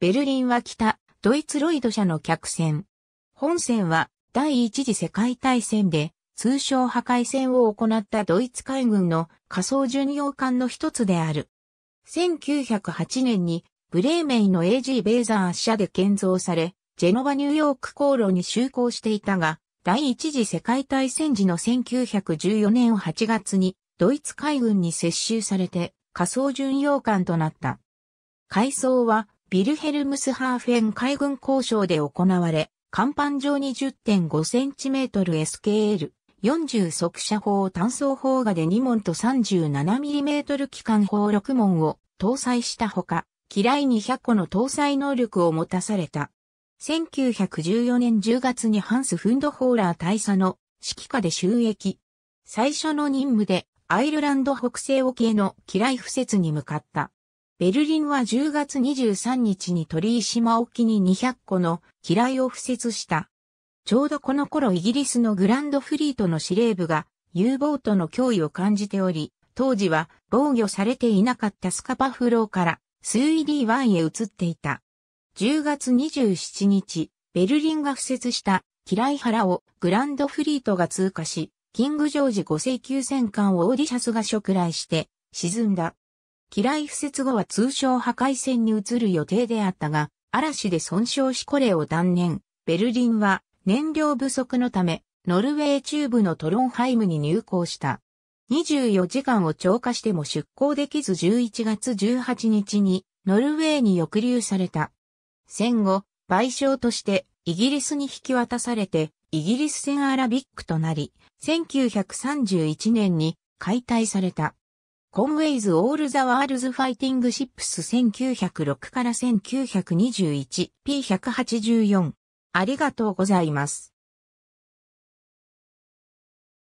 ベルリンは北、ドイツロイド社の客船。本船は第一次世界大戦で通称破壊戦を行ったドイツ海軍の仮想巡洋艦の一つである。1908年にブレーメンの AG ベーザー社で建造され、ジェノバニューヨーク航路に就航していたが、第一次世界大戦時の1914年8月にドイツ海軍に接収されて仮想巡洋艦となった。海藻はビルヘルムスハーフェン海軍交渉で行われ、甲板上に 10.5cm SKL40 速射砲単装砲画で2門と 37mm 機関砲6門を搭載したほか、機雷200個の搭載能力を持たされた。1914年10月にハンス・フンドホーラー大佐の指揮下で収益。最初の任務でアイルランド北西沖への機雷不設に向かった。ベルリンは10月23日に鳥居島沖に200個の機雷を付設した。ちょうどこの頃イギリスのグランドフリートの司令部が U ボートの脅威を感じており、当時は防御されていなかったスカパフローからスイリワンへ移っていた。10月27日、ベルリンが付設した機雷原をグランドフリートが通過し、キングジョージ5世級戦艦をオーディシャスが触来して沈んだ。機雷敷設後は通称破壊戦に移る予定であったが、嵐で損傷しこれを断念。ベルリンは燃料不足のため、ノルウェー中部のトロンハイムに入港した。24時間を超過しても出港できず11月18日にノルウェーに抑留された。戦後、賠償としてイギリスに引き渡されて、イギリス船アラビックとなり、1931年に解体された。コンウェイズ・オール・ザ・ワールズ・ファイティング・シップス1906から 1921P184 ありがとうございます。